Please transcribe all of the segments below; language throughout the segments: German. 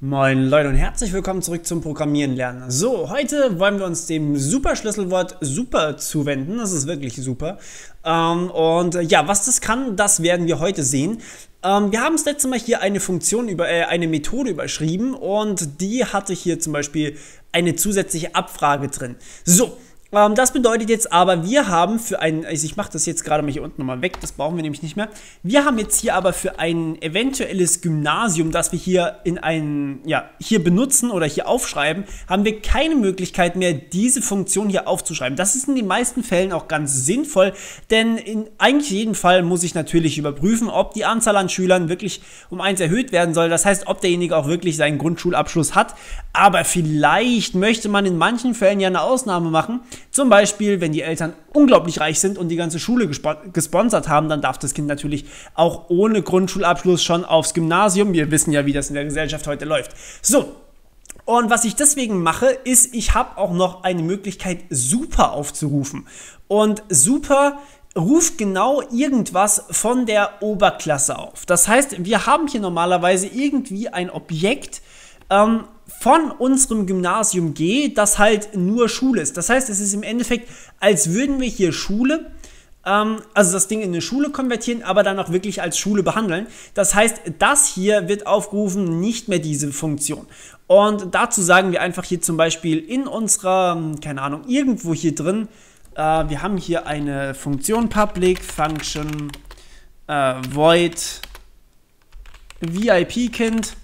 Moin Leute und herzlich willkommen zurück zum Programmieren lernen. So, heute wollen wir uns dem super Schlüsselwort super zuwenden. Das ist wirklich super. Ähm, und äh, ja, was das kann, das werden wir heute sehen. Ähm, wir haben das letzte Mal hier eine Funktion über äh, eine Methode überschrieben und die hatte hier zum Beispiel eine zusätzliche Abfrage drin. So, ähm, das bedeutet jetzt aber, wir haben für ein, also ich mache das jetzt gerade mal hier unten nochmal weg, das brauchen wir nämlich nicht mehr. Wir haben jetzt hier aber für ein eventuelles Gymnasium, das wir hier in einen, ja, hier benutzen oder hier aufschreiben, haben wir keine Möglichkeit mehr, diese Funktion hier aufzuschreiben. Das ist in den meisten Fällen auch ganz sinnvoll, denn in eigentlich jedem Fall muss ich natürlich überprüfen, ob die Anzahl an Schülern wirklich um eins erhöht werden soll. Das heißt, ob derjenige auch wirklich seinen Grundschulabschluss hat. Aber vielleicht möchte man in manchen Fällen ja eine Ausnahme machen zum Beispiel, wenn die Eltern unglaublich reich sind und die ganze Schule gesponsert haben, dann darf das Kind natürlich auch ohne Grundschulabschluss schon aufs Gymnasium. Wir wissen ja, wie das in der Gesellschaft heute läuft. So, und was ich deswegen mache, ist, ich habe auch noch eine Möglichkeit, Super aufzurufen. Und Super ruft genau irgendwas von der Oberklasse auf. Das heißt, wir haben hier normalerweise irgendwie ein Objekt, ähm, von unserem Gymnasium G, das halt nur Schule ist. Das heißt, es ist im Endeffekt, als würden wir hier Schule, ähm, also das Ding in eine Schule konvertieren, aber dann auch wirklich als Schule behandeln. Das heißt, das hier wird aufgerufen, nicht mehr diese Funktion. Und dazu sagen wir einfach hier zum Beispiel in unserer, ähm, keine Ahnung, irgendwo hier drin, äh, wir haben hier eine Funktion public function äh, void VIP-Kind.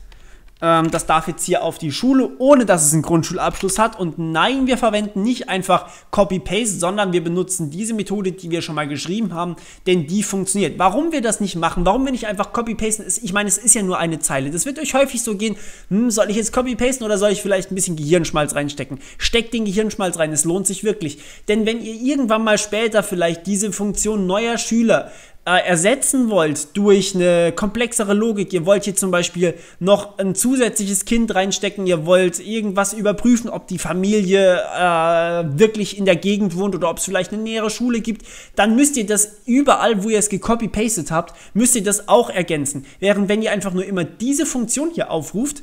Ähm, das darf jetzt hier auf die Schule, ohne dass es einen Grundschulabschluss hat. Und nein, wir verwenden nicht einfach Copy-Paste, sondern wir benutzen diese Methode, die wir schon mal geschrieben haben, denn die funktioniert. Warum wir das nicht machen, warum wir nicht einfach Copy-Pasten, ich meine, es ist ja nur eine Zeile. Das wird euch häufig so gehen, hm, soll ich jetzt Copy-Pasten oder soll ich vielleicht ein bisschen Gehirnschmalz reinstecken? Steckt den Gehirnschmalz rein, es lohnt sich wirklich. Denn wenn ihr irgendwann mal später vielleicht diese Funktion neuer Schüler äh, ersetzen wollt durch eine komplexere Logik, ihr wollt hier zum Beispiel noch ein zusätzliches Kind reinstecken, ihr wollt irgendwas überprüfen, ob die Familie äh, wirklich in der Gegend wohnt oder ob es vielleicht eine nähere Schule gibt, dann müsst ihr das überall, wo ihr es gecopy-pastet habt, müsst ihr das auch ergänzen. Während wenn ihr einfach nur immer diese Funktion hier aufruft,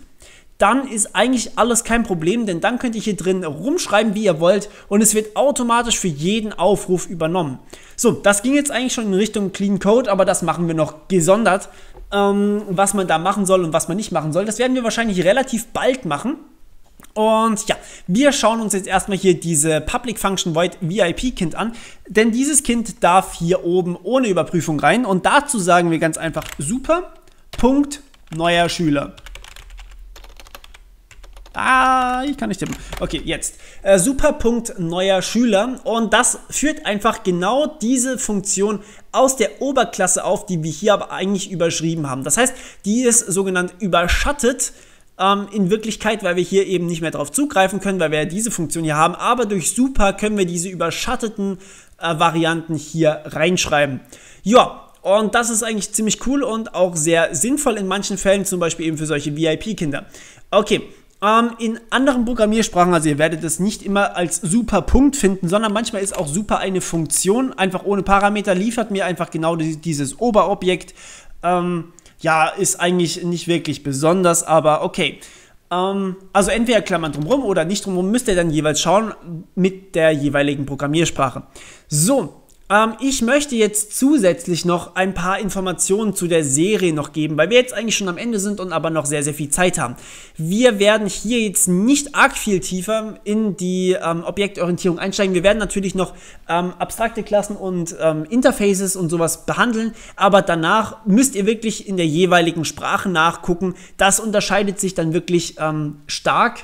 dann ist eigentlich alles kein Problem, denn dann könnt ihr hier drin rumschreiben, wie ihr wollt und es wird automatisch für jeden Aufruf übernommen. So, das ging jetzt eigentlich schon in Richtung Clean Code, aber das machen wir noch gesondert, ähm, was man da machen soll und was man nicht machen soll. Das werden wir wahrscheinlich relativ bald machen. Und ja, wir schauen uns jetzt erstmal hier diese Public Function Void VIP Kind an, denn dieses Kind darf hier oben ohne Überprüfung rein und dazu sagen wir ganz einfach super Punkt neuer Schüler. Ah, ich kann nicht tippen. Okay, jetzt. Äh, Superpunkt neuer Schüler. Und das führt einfach genau diese Funktion aus der Oberklasse auf, die wir hier aber eigentlich überschrieben haben. Das heißt, die ist sogenannt überschattet ähm, in Wirklichkeit, weil wir hier eben nicht mehr darauf zugreifen können, weil wir ja diese Funktion hier haben. Aber durch Super können wir diese überschatteten äh, Varianten hier reinschreiben. Ja, und das ist eigentlich ziemlich cool und auch sehr sinnvoll in manchen Fällen, zum Beispiel eben für solche VIP-Kinder. Okay, ähm, in anderen Programmiersprachen, also ihr werdet es nicht immer als super Punkt finden, sondern manchmal ist auch super eine Funktion, einfach ohne Parameter, liefert mir einfach genau die, dieses Oberobjekt. Ähm, ja, ist eigentlich nicht wirklich besonders, aber okay. Ähm, also entweder Klammern drumherum oder nicht drumherum, müsst ihr dann jeweils schauen mit der jeweiligen Programmiersprache. So, ähm, ich möchte jetzt zusätzlich noch ein paar Informationen zu der Serie noch geben, weil wir jetzt eigentlich schon am Ende sind und aber noch sehr, sehr viel Zeit haben. Wir werden hier jetzt nicht arg viel tiefer in die ähm, Objektorientierung einsteigen. Wir werden natürlich noch ähm, abstrakte Klassen und ähm, Interfaces und sowas behandeln, aber danach müsst ihr wirklich in der jeweiligen Sprache nachgucken. Das unterscheidet sich dann wirklich ähm, stark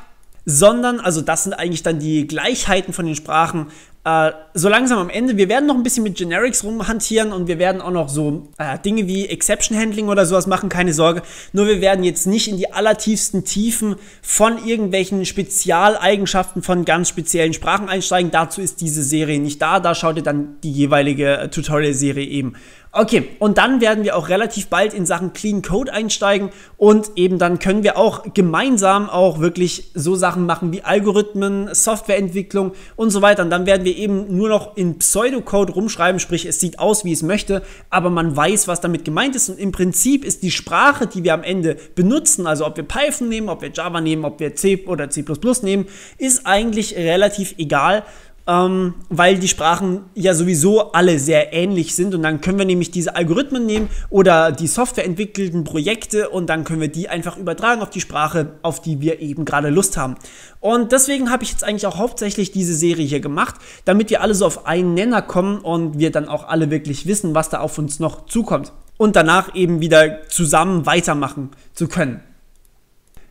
sondern, also das sind eigentlich dann die Gleichheiten von den Sprachen, äh, so langsam am Ende. Wir werden noch ein bisschen mit Generics rumhantieren und wir werden auch noch so äh, Dinge wie Exception Handling oder sowas machen, keine Sorge. Nur wir werden jetzt nicht in die allertiefsten Tiefen von irgendwelchen Spezialeigenschaften von ganz speziellen Sprachen einsteigen. Dazu ist diese Serie nicht da. Da schaut ihr dann die jeweilige äh, Tutorial-Serie eben Okay, und dann werden wir auch relativ bald in Sachen Clean Code einsteigen und eben dann können wir auch gemeinsam auch wirklich so Sachen machen wie Algorithmen, Softwareentwicklung und so weiter. Und dann werden wir eben nur noch in Pseudocode rumschreiben, sprich es sieht aus, wie es möchte, aber man weiß, was damit gemeint ist. Und im Prinzip ist die Sprache, die wir am Ende benutzen, also ob wir Python nehmen, ob wir Java nehmen, ob wir C oder C++ nehmen, ist eigentlich relativ egal, ähm, weil die Sprachen ja sowieso alle sehr ähnlich sind und dann können wir nämlich diese Algorithmen nehmen oder die softwareentwickelten Projekte und dann können wir die einfach übertragen auf die Sprache, auf die wir eben gerade Lust haben. Und deswegen habe ich jetzt eigentlich auch hauptsächlich diese Serie hier gemacht, damit wir alle so auf einen Nenner kommen und wir dann auch alle wirklich wissen, was da auf uns noch zukommt und danach eben wieder zusammen weitermachen zu können.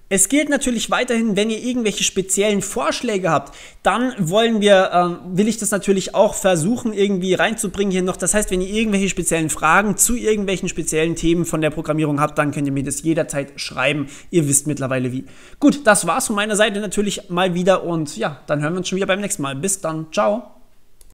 Es gilt natürlich weiterhin, wenn ihr irgendwelche speziellen Vorschläge habt, dann wollen wir, ähm, will ich das natürlich auch versuchen, irgendwie reinzubringen hier noch. Das heißt, wenn ihr irgendwelche speziellen Fragen zu irgendwelchen speziellen Themen von der Programmierung habt, dann könnt ihr mir das jederzeit schreiben. Ihr wisst mittlerweile wie. Gut, das war's von meiner Seite natürlich mal wieder und ja, dann hören wir uns schon wieder beim nächsten Mal. Bis dann, ciao.